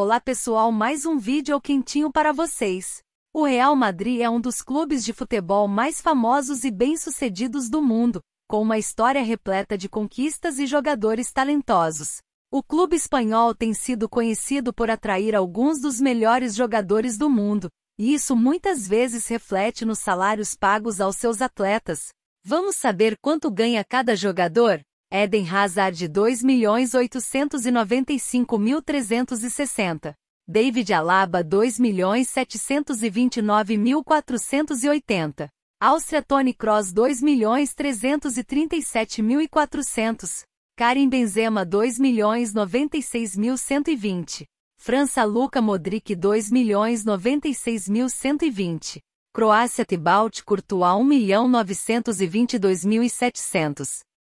Olá pessoal, mais um vídeo quentinho para vocês. O Real Madrid é um dos clubes de futebol mais famosos e bem-sucedidos do mundo, com uma história repleta de conquistas e jogadores talentosos. O clube espanhol tem sido conhecido por atrair alguns dos melhores jogadores do mundo, e isso muitas vezes reflete nos salários pagos aos seus atletas. Vamos saber quanto ganha cada jogador? Eden Hazard 2.895.360. David Alaba 2.729.480. Áustria Tony Cross 2.337.400. Karim Benzema 2.096.120. França Luca Modric 2.096.120. Croácia Tibalt Courtois 1.922.700.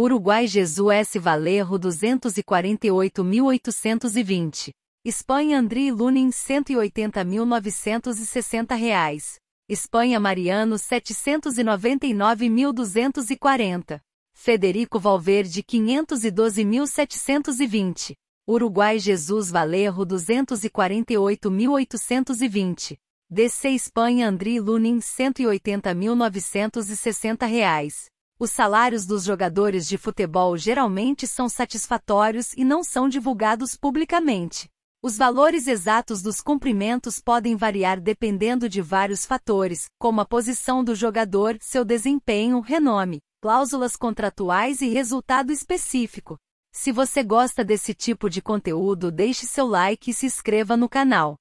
Uruguai Jesus S. Valerro 248.820. Espanha Andri Lunin 180.960 reais. Espanha Mariano 799.240. Federico Valverde 512.720. Uruguai Jesus Valerro 248.820. DC Espanha Andri Lunin 180.960 reais. Os salários dos jogadores de futebol geralmente são satisfatórios e não são divulgados publicamente. Os valores exatos dos cumprimentos podem variar dependendo de vários fatores, como a posição do jogador, seu desempenho, renome, cláusulas contratuais e resultado específico. Se você gosta desse tipo de conteúdo, deixe seu like e se inscreva no canal.